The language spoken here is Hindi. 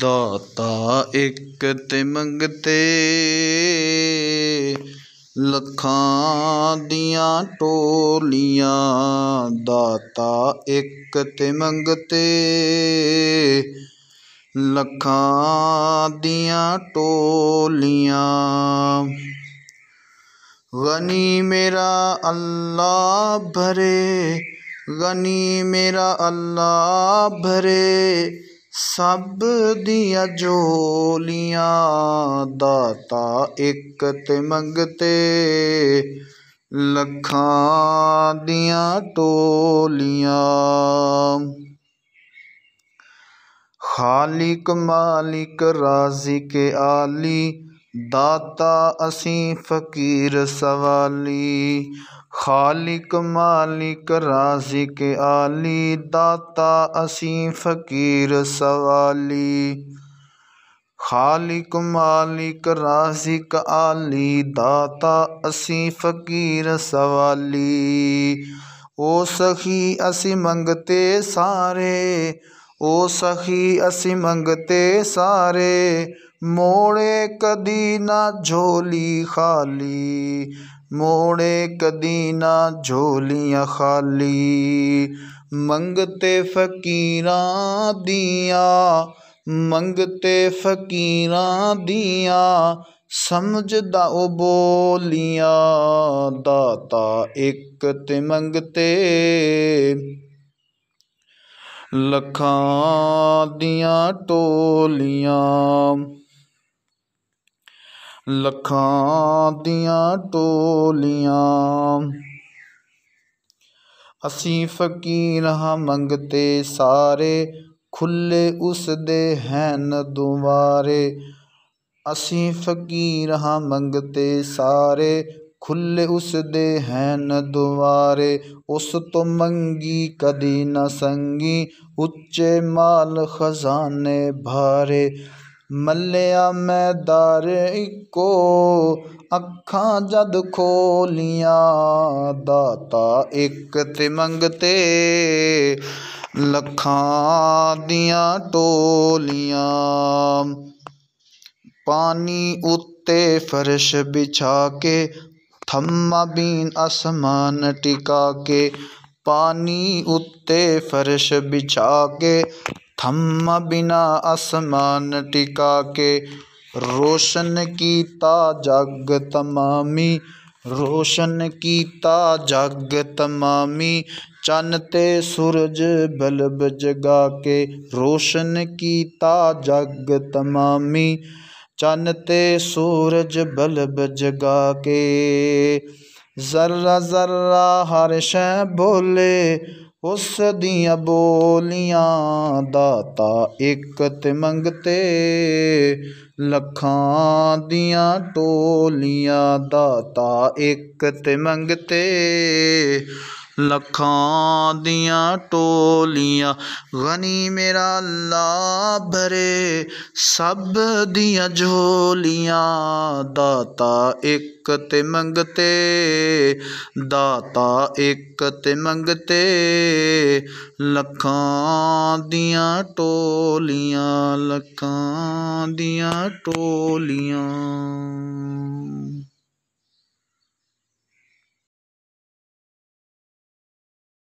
दाता एक ते मंगते लखां टोलियां दाता एक ते मंगते लखां टोलियां गनी मेरा अल्लाह भरे गनी मेरा अल्लाह भरे ਸਭ ਦੀਆਂ ਝੋਲੀਆਂ ਦਾਤਾ ਇੱਕ ਤੇ ਮੰਗਤੇ ਲੱਖਾਂ ਦੀਆਂ ਟੋਲੀਆਂ ਖਾਲਿਕ ਮਾਲਿਕ ਰਾਜ਼ੀ ਕੇ ਆਲੀ दाता असी फ़कीर सवाली खालिक मालिक राजिक आली दाता असी फ़कीर सवाली खालिक मालिक राजिक आली दाता असी फ़कीर सवाली ओ सखी असी मंगते सारे ओ सखी असी मंगते सारे ਮੋੜੇ ਕਦੀ ਨਾ ਝੋਲੀ ਖਾਲੀ ਮੋੜੇ ਕਦੀ ਨਾ ਝੋਲੀਆਂ ਖਾਲੀ ਮੰਗਤੇ ਫਕੀਰਾਂ ਦੀਆਂ ਮੰਗਤੇ ਫਕੀਰਾਂ ਦੀਆਂ ਸਮਝਦਾ ਉਹ ਬੋਲੀਆਂ ਦਾਤਾ ਇੱਕ ਤੇ ਮੰਗਤੇ ਲੱਖਾਂ ਦੀਆਂ ਟੋਲੀਆਂ लखिया टोलिया असी फकीर हाँ मंगते सारे खुले उस दे हैं दुबारे असी फकीर हाँ मंगते सारे खुले उस दे हैं दुबारे उस तो मंगी कदी न संगी उच्चे माल खजाने भारे मल्या मैं दर इको अखा जद खोलिया दाता एक त्रिमंगते लखा टोलियां पानी उत्ते फर्श बिछा के थम्मा बीन आसमान टिका के पानी उत्ते फर्श बिछा के थम बिना आसमान टिका के रोशन ता जग तमामी रोशन ता जग तमामी चन ते सूरज बल्ब जगा के रोशन ता जग तमामी चन ते सूरज बल्ब जगा के ज़र्रा ज़र्रा हर शै बोले उस दिया बोलियां दाता एक ते मंगते लखां दिया टोलियां दाता एक ते मंगते ਲੱਖਾਂ ਦੀਆਂ ਟੋਲੀਆਂ ਗਨੀ ਮੇਰਾ ਅੱਲਾ ਭਰੇ ਸਭ ਦੀਆਂ ਝੋਲੀਆਂ ਦਾਤਾ ਇੱਕ ਤੇ ਮੰਗਤੇ ਦਾਤਾ ਇੱਕ ਤੇ ਮੰਗਤੇ ਲੱਖਾਂ ਦੀਆਂ ਟੋਲੀਆਂ ਲੱਖਾਂ ਦੀਆਂ ਟੋਲੀਆਂ